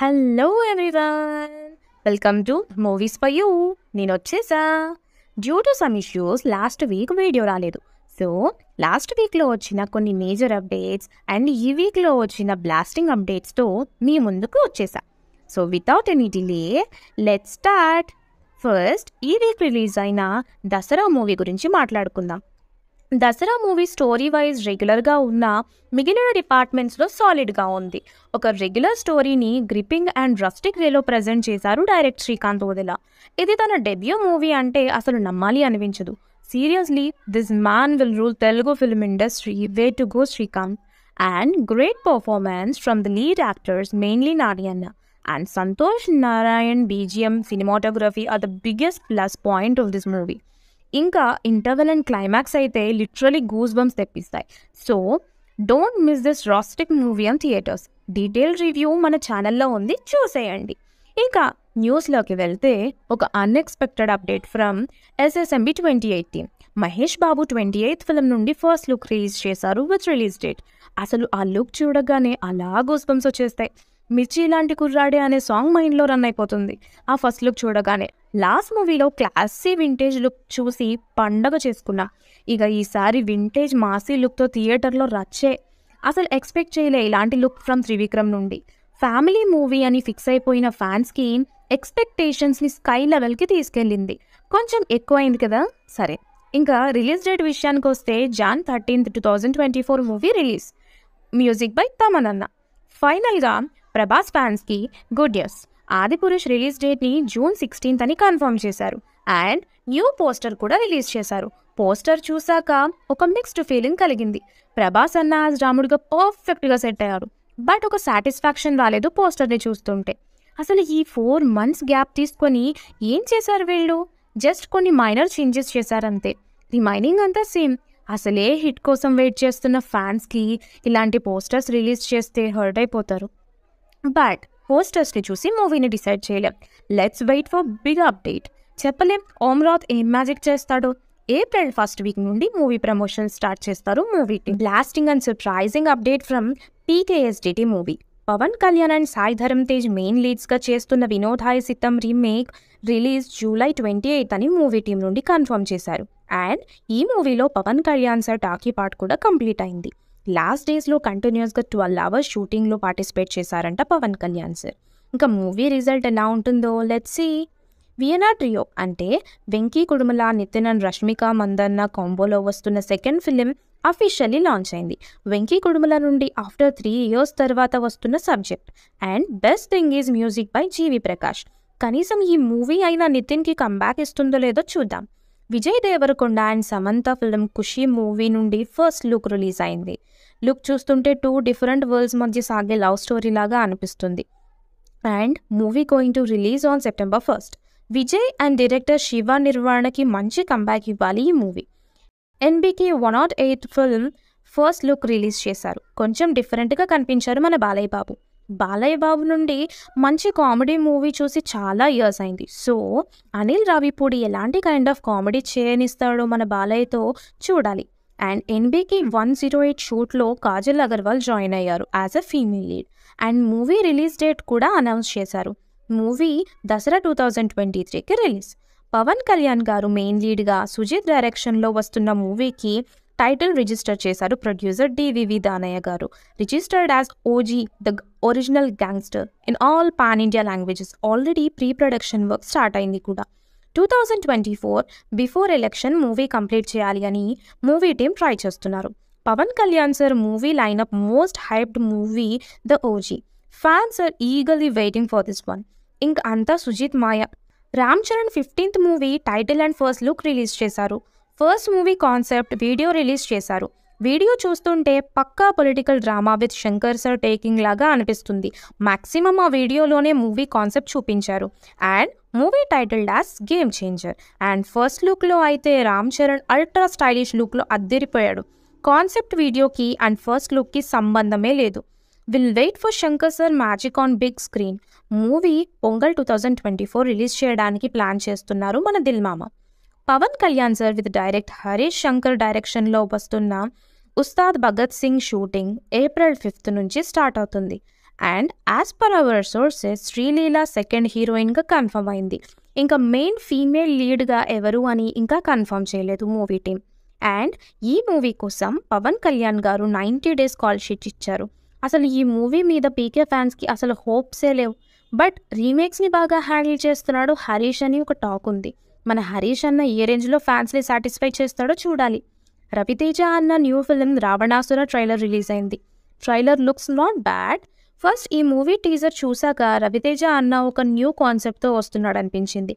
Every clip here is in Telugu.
hello everyone welcome to movies for you నేను వచ్చేసా due to some issues last week video రాలేదు సో లాస్ట్ వీక్లో వచ్చిన కొన్ని మేజర్ అప్డేట్స్ అండ్ ఈ వీక్లో వచ్చిన బ్లాస్టింగ్ అప్డేట్స్తో మీ ముందుకు వచ్చేసా so without any delay let start first ఈ వీక్ రిలీజ్ అయిన దసరా మూవీ గురించి మాట్లాడుకుందాం దసరా మూవీ స్టోరీ వైజ్ రెగ్యులర్గా ఉన్న మిగిలిన డిపార్ట్మెంట్స్లో సాలిడ్గా ఉంది ఒక రెగ్యులర్ స్టోరీని గ్రిప్పింగ్ అండ్ రస్టిక్ వేలో ప్రజెంట్ చేశారు డైరెక్ట్ శ్రీకాంత్ వదిల ఇది తన డెబ్యూ మూవీ అంటే అసలు నమ్మాలి అనిపించదు seriously this man will rule Telugu film industry way to go Srikanth and great performance from the lead actors mainly నాడియన్న and Santhosh Narayan BGM cinematography are the biggest plus point of this movie ఇంకా ఇంటర్వెల్ అండ్ క్లైమాక్స్ అయితే లిటరలీ గూస్ బంప్స్ తెప్పిస్తాయి so don't miss this rustic movie and theatres detail review మన ఛానల్లో ఉంది చూసేయండి ఇంకా న్యూస్లోకి వెళ్తే ఒక unexpected update from SSMB twenty eighteen Mahesh Babu twenty eighth film నుండి ఫస్ట్ లుక్ రిలీజ్ చేశారు విత్ రిలీజ్ డేట్ అసలు ఆ లుక్ చూడగానే అలా బంప్స్ వచ్చేస్తాయి మిర్చి ఇలాంటి కుర్రాడే అనే సాంగ్ మైండ్లో రన్ అయిపోతుంది ఆ ఫస్ట్ లుక్ చూడగానే లాస్ట్ మూవీలో క్లాసీ వింటేజ్ లుక్ చూసి పండగ చేసుకున్నా ఇక ఈసారి వింటేజ్ మాసీ లుక్తో థియేటర్లో రచ్చే అసలు ఎక్స్పెక్ట్ చేయలే ఇలాంటి లుక్ ఫ్రమ్ త్రివిక్రమ్ నుండి ఫ్యామిలీ మూవీ అని ఫిక్స్ అయిపోయిన ఫ్యాన్స్కి ఎక్స్పెక్టేషన్స్ని స్కై లెవెల్కి తీసుకెళ్ళింది కొంచెం ఎక్కువైంది కదా సరే ఇంకా రిలీజ్ డేట్ విషయానికి వస్తే Jan thirteenth two thousand twenty four movie release music by తమనన్న ఫైనల్గా ప్రభాస్ ఫ్యాన్స్కి గుడ్ న్యూస్ ఆదిపురుష్ రిలీజ్ డేట్ని జూన్ సిక్స్టీన్త్ అని కన్ఫర్మ్ చేశారు అండ్ న్యూ పోస్టర్ కూడా రిలీజ్ చేశారు పోస్టర్ చూశాక ఒక మిక్స్డ్ ఫీలింగ్ కలిగింది ప్రభాస్ అన్న రాముడిగా పర్ఫెక్ట్గా సెట్ అయ్యారు బట్ ఒక సాటిస్ఫాక్షన్ రాలేదు పోస్టర్ని చూస్తుంటే అసలు ఈ ఫోర్ మంత్స్ గ్యాప్ తీసుకొని ఏం చేశారు వీళ్ళు జస్ట్ కొన్ని మైనర్ చేంజెస్ చేశారంతే రిమైనింగ్ అంతా సేమ్ అసలే హిట్ కోసం వెయిట్ చేస్తున్న ఫ్యాన్స్కి ఇలాంటి పోస్టర్స్ రిలీజ్ చేస్తే హర్ట్ అయిపోతారు బట్ ని చూసి మూవీని డిసైడ్ చేయలేం let's wait for big update చెప్పలేం ఓమ్రాత్ ఏం మ్యాజిక్ చేస్తాడో ఏప్రిల్ ఫస్ట్ వీక్ నుండి మూవీ ప్రమోషన్ స్టార్ట్ చేస్తారు movie blasting and surprising update from పీకేఎస్డిటి movie Pawan Kalyan and Sai Dharam Tej main లీడ్స్గా చేస్తున్న వినోదాయ సితం remake release July twenty eighth అని మూవీ టీం నుండి కన్ఫర్మ్ చేశారు అండ్ ఈ మూవీలో Pawan Kalyan sir talkie part కూడా కంప్లీట్ అయింది లాస్ట్ డేస్లో కంటిన్యూస్గా ట్వెల్వ్ అవర్స్ షూటింగ్లో పార్టిసిపేట్ చేశారంట పవన్ కళ్యాణ్ సార్ ఇంకా మూవీ రిజల్ట్ ఎలా ఉంటుందో లెట్స్ సీ వియనా ట్రియో అంటే వెంకీ కుడుమల నితిన్ అండ్ రష్మిక మందన్న కాంబోలో వస్తున్న సెకండ్ ఫిలిం అఫీషియల్లీ లాంచ్ అయింది వెంకీ కుడుమల నుండి ఆఫ్టర్ త్రీ ఇయర్స్ తర్వాత వస్తున్న subject and best thing is music by GV Prakash కనీసం ఈ మూవీ అయినా నితిన్కి కంబ్యాక్ ఇస్తుందో లేదో చూద్దాం Vijay Deverakonda and Samantha film Kushi movie నుండి ఫస్ట్ లుక్ రిలీజ్ అయింది లుక్ చూస్తుంటే టూ డిఫరెంట్ వరల్డ్స్ మధ్య సాగే లవ్ స్టోరీ లాగా అనిపిస్తుంది and movie going to release on September first Vijay and director Shiva నిర్వహణకి మంచి కంబ్యాక్ ఇవ్వాలి ఈ మూవీ ఎన్బికి one not eight film first look release చేశారు కొంచెం డిఫరెంట్గా కనిపించారు మన బాలయ్య బాబు బాలయ్య బాబు నుండి మంచి కామెడీ మూవీ చూసి చాలా ఇయర్స్ అయింది సో అనిల్ రావిపూడి ఎలాంటి కైండ్ ఆఫ్ కామెడీ చేయనిస్తాడో మన బాలయ్యతో చూడాలి అండ్ ఎన్బీకి వన్ జీరో ఎయిట్ షూట్లో కాజల్ అగర్వాల్ జాయిన్ అయ్యారు as a female lead and movie release date కూడా అనౌన్స్ చేశారు movie Dasara two thousand twenty త్రీకి రిలీజ్ పవన్ కళ్యాణ్ గారు మెయిన్ లీడ్గా సుజిత్ డైరెక్షన్లో వస్తున్న మూవీకి టైటిల్ రిజిస్టర్ చేశారు producer DVV Danayya garu registered as OG the original gangster in all pan India languages already pre production work start అయింది కూడా two thousand twenty four before election movie complete చేయాలి అని మూవీ టీం ట్రై చేస్తున్నారు Pawan Kalyan sir movie lineup most hyped movie the OG fans are eagerly waiting for this one ఇంక అంతా సుజిత్ మాయ Ram Charan fifteenth movie title and first look release చేశారు first movie concept video release చేశారు వీడియో చూస్తుంటే పక్కా political drama with Shankar sir taking లాగా అనిపిస్తుంది మ్యాక్సిమం ఆ వీడియోలోనే మూవీ కాన్సెప్ట్ చూపించారు అండ్ మూవీ టైటిల్ డాస్ గేమ్ చేంజర్ అండ్ ఫస్ట్ లుక్లో అయితే రామ్ చరణ్ అల్ట్రా స్టైలిష్ లుక్లో అద్దరిపోయాడు కాన్సెప్ట్ వీడియోకి అండ్ ఫస్ట్ లుక్కి సంబంధమే లేదు will wait for Shankar sir magic on big screen movie Pongal two thousand twenty four release చేయడానికి ప్లాన్ చేస్తున్నారు మన దిల్మామ Pawan Kalyan sir with direct Harish Shankar డైరెక్షన్లో వస్తున్న Ustaad Bhagat Singh shooting April fifth నుంచి స్టార్ట్ అవుతుంది and as per our sources Sreeleela second హీరోయిన్గా కన్ఫర్మ్ అయింది ఇంకా మెయిన్ ఫీమేల్ లీడ్గా ఎవరు అని ఇంకా కన్ఫర్మ్ చేయలేదు మూవీ టీం అండ్ ఈ మూవీ కోసం పవన్ కళ్యాణ్ గారు నైంటీ డేస్ కాల్ షీట్ ఇచ్చారు అసలు ఈ మూవీ మీద పీకే ఫ్యాన్స్కి అసలు హోప్సే లేవు బట్ రీమేక్స్ని బాగా హ్యాండిల్ చేస్తున్నాడు హరీష్ అని ఒక టాక్ ఉంది మన హరీష్ అన్న ఏ రేంజ్లో ఫ్యాన్స్ని సాటిస్ఫై చేస్తాడో చూడాలి రవితేజ అన్న new film Ravanasura trailer release అయింది trailer looks not bad first ఈ మూవీ టీజర్ చూశాక రవితేజ అన్న ఒక న్యూ కాన్సెప్ట్తో వస్తున్నాడు అనిపించింది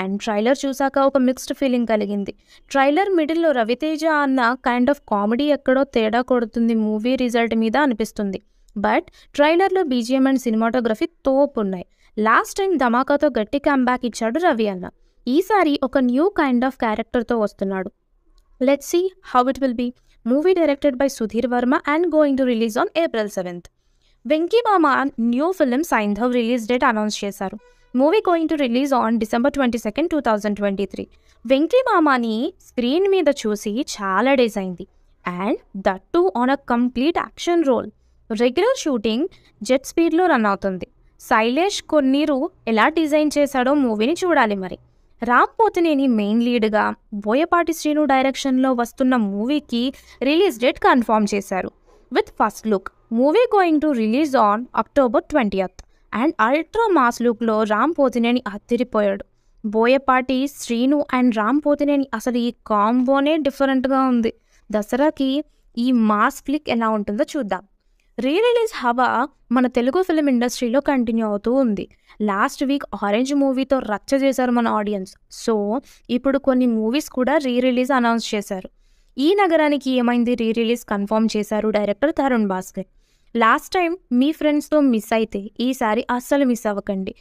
అండ్ ట్రైలర్ చూశాక ఒక మిక్స్డ్ ఫీలింగ్ కలిగింది ట్రైలర్ మిడిల్లో రవితేజ అన్న కైండ్ ఆఫ్ కామెడీ ఎక్కడో తేడా కొడుతుంది మూవీ రిజల్ట్ మీద అనిపిస్తుంది బట్ ట్రైలర్లో బీజిఎం అండ్ సినిమాటోగ్రఫీ తోపు ఉన్నాయి లాస్ట్ టైం ధమాకాతో గట్టి క్యాంబ్యాక్ ఇచ్చాడు రవి అన్న ఈసారి ఒక న్యూ కైండ్ ఆఫ్ క్యారెక్టర్తో వస్తున్నాడు let see how it will be movie directed by Sudheer Varma and going to release on April seventh Venky మామ new film Saindhav release date announce చేశారు movie going to release on December twenty second two thousand twenty three Venky మామాని స్క్రీన్ మీద చూసి చాలా డేస్ అయింది and that too on a complete action role regular shooting jet స్పీడ్లో రన్ అవుతుంది శైలేష్ కొన్నీరు ఎలా డిజైన్ చేశాడో మూవీని చూడాలి మరి రామ్ పోతినేని మెయిన్ లీడ్గా బోయపాటి శ్రీను డైరెక్షన్లో వస్తున్న మూవీకి రిలీజ్ డేట్ కన్ఫర్మ్ చేశారు with first look movie going to release on October twentieth and ultra mass లుక్లో రామ్ పోతినేని అత్తిరిపోయాడు బోయపాటి శ్రీను అండ్ రామ్ పోతినేని అసలు ఈ కాంబోనే డిఫరెంట్గా ఉంది దసరాకి ఈ మాస్ ఫ్లిక్ ఎలా ఉంటుందో చూద్దాం రీ రిలీజ్ హవా మన తెలుగు ఫిలిం ఇండస్ట్రీలో కంటిన్యూ అవుతూ ఉంది లాస్ట్ వీక్ ఆరెంజ్ మూవీతో రచ్చ చేశారు మన ఆడియన్స్ సో ఇప్పుడు కొన్ని మూవీస్ కూడా రీ రిలీజ్ అనౌన్స్ చేశారు Ee Nagaraniki Emaindi re release confirm చేశారు director Tarun Bhascker last time మీ ఫ్రెండ్స్తో మిస్ అయితే ఈసారి అస్సలు మిస్ అవ్వకండి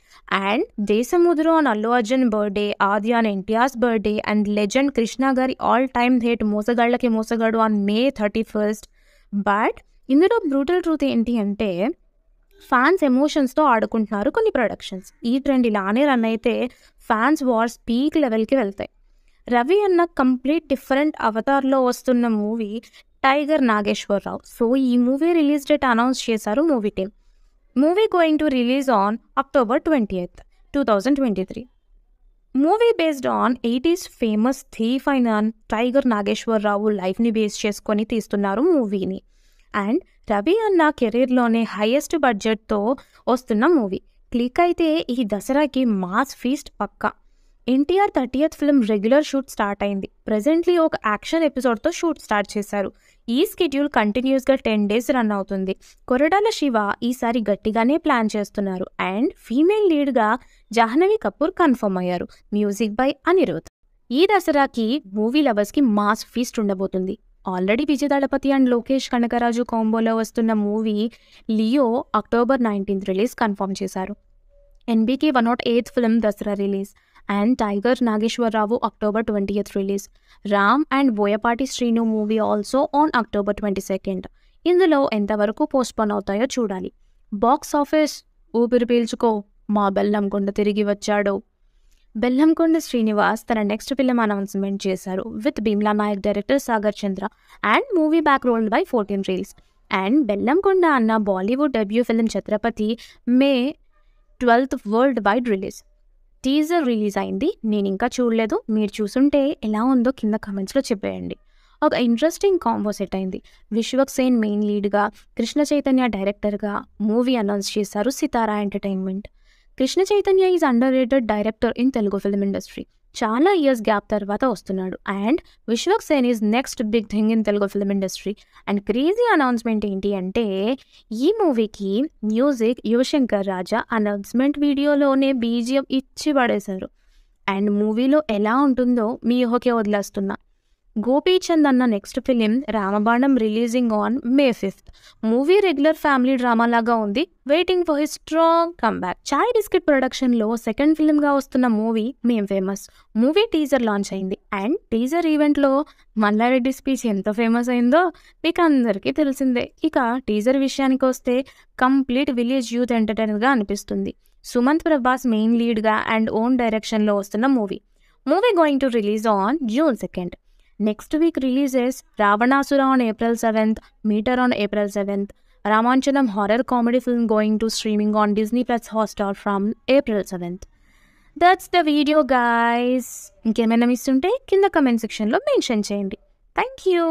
అండ్ దేశముదురు అని అల్లు అర్జున్ బర్త్డే ఆది అని NTR's birthday and legend Krishna garu all time hit Mosagallaku Mosagadu on May thirty first but ఇందులో బ్రూటల్ ట్రూత్ ఏంటి అంటే ఫ్యాన్స్ ఎమోషన్స్తో ఆడుకుంటున్నారు కొన్ని ప్రొడక్షన్స్ ఈ ట్రెండ్ ఇలానే రన్ అయితే ఫ్యాన్స్ వార్స్ పీక్ లెవెల్కి వెళ్తాయి రవి అన్న కంప్లీట్ డిఫరెంట్ అవతార్లో వస్తున్న మూవీ టైగర్ నాగేశ్వరరావు సో ఈ మూవీ రిలీజ్ డేట్ అనౌన్స్ చేశారు movie team movie going to release on October twenty eighth two thousand twenty three movie based on eighties famous thief అయిన టైగర్ నాగేశ్వరరావు లైఫ్ని బేస్ చేసుకొని తీస్తున్నారు మూవీని అండ్ రవి అన్న కెరీర్లోనే హైయెస్ట్ బడ్జెట్తో వస్తున్న మూవీ క్లిక్ అయితే ఈ దసరాకి మాస్ ఫీస్ట్ పక్కా NTR thirtieth film regular shoot start అయింది ప్రజెంట్లీ ఒక యాక్షన్ ఎపిసోడ్తో షూట్ స్టార్ట్ చేశారు ఈ స్కెడ్యూల్ కంటిన్యూస్గా టెన్ డేస్ రన్ అవుతుంది కొరడాల శివ ఈసారి గట్టిగానే ప్లాన్ చేస్తున్నారు అండ్ ఫీమేల్ లీడ్గా జాహ్నవి కపూర్ కన్ఫర్మ్ అయ్యారు మ్యూజిక్ బై అనిరుద్ ఈ దసరాకి మూవీ లవర్స్కి మాస్ ఫీస్ట్ ఉండబోతుంది ఆల్రెడీ విజయ్ దళపతి అండ్ లోకేష్ కనకరాజు కాంబోలో వస్తున్న movie Leo October nineteenth release confirm చేశారు NBK one naught eight film Dasara release and Tiger Nageswara Rao October twenty eighth release Ram and Boyapati Srinu movie also on October twenty second ఇందులో ఎంతవరకు పోస్ట్పోన్ అవుతాయో చూడాలి బాక్స్ ఆఫీస్ ఊపిరి పీల్చుకో మా బెల్లం కొండ తిరిగి వచ్చాడు బెల్లంకొండ శ్రీనివాస్ తన నెక్స్ట్ ఫిలిం అనౌన్స్మెంట్ చేశారు with Bheemla Nayak director Sagar Chandra and movie back rolled by fourteen reels and Bellamkonda అన్న Bollywood debut film Chhatrapati May twelfth world wide release teaser release అయింది నేను ఇంకా చూడలేదు మీరు చూసుంటే ఎలా ఉందో కింద కమెంట్స్లో చెప్పేయండి ఒక ఇంట్రెస్టింగ్ కాంబో సెట్ అయింది విశ్వక్ సేన్ మెయిన్ లీడ్గా కృష్ణ చైతన్య డైరెక్టర్గా మూవీ అనౌన్స్ చేశారు Sithara entertainment Krishna Chaitanya is underrated director in Telugu film industry చాలా ఇయర్స్ గ్యాప్ తర్వాత వస్తున్నాడు and Vishwak Sen is next big thing in Telugu film industry and crazy announcement ఏంటి అంటే ఈ మూవీకి మ్యూజిక్ యువశంకర్ రాజా అనౌన్స్మెంట్ వీడియోలోనే బీజిఎం ఇచ్చి పడేశారు అండ్ మూవీలో ఎలా ఉంటుందో మీ ఊహకే వదిలేస్తున్నా గోపీచంద్ అన్న next film Ramabanam releasing on May fifth movie regular family drama లాగా ఉంది waiting for his strong comeback Chai biscuit ప్రొడక్షన్లో సెకండ్ ఫిలింగా వస్తున్న movie Mem famous movie teaser launch అయింది అండ్ టీజర్ ఈవెంట్లో మల్లారెడ్డి స్పీచ్ ఎంత ఫేమస్ అయిందో మీకు అందరికీ తెలిసిందే ఇక టీజర్ విషయానికి వస్తే కంప్లీట్ విలేజ్ యూత్ గా అనిపిస్తుంది సుమంత్ ప్రభాస్ మెయిన్ లీడ్గా అండ్ ఓన్ డైరెక్షన్లో వస్తున్న movie movie going to release on June second next week releases Ravanasura on April seventh Meter on April seventh రామాంచనం horror comedy film going to streaming on Disney plus Hotstar from April seventh that's the video guys ఇంకేమైనా మిస్ ఉంటే కింద కమెంట్ సెక్షన్లో మెన్షన్ చేయండి థ్యాంక్ యూ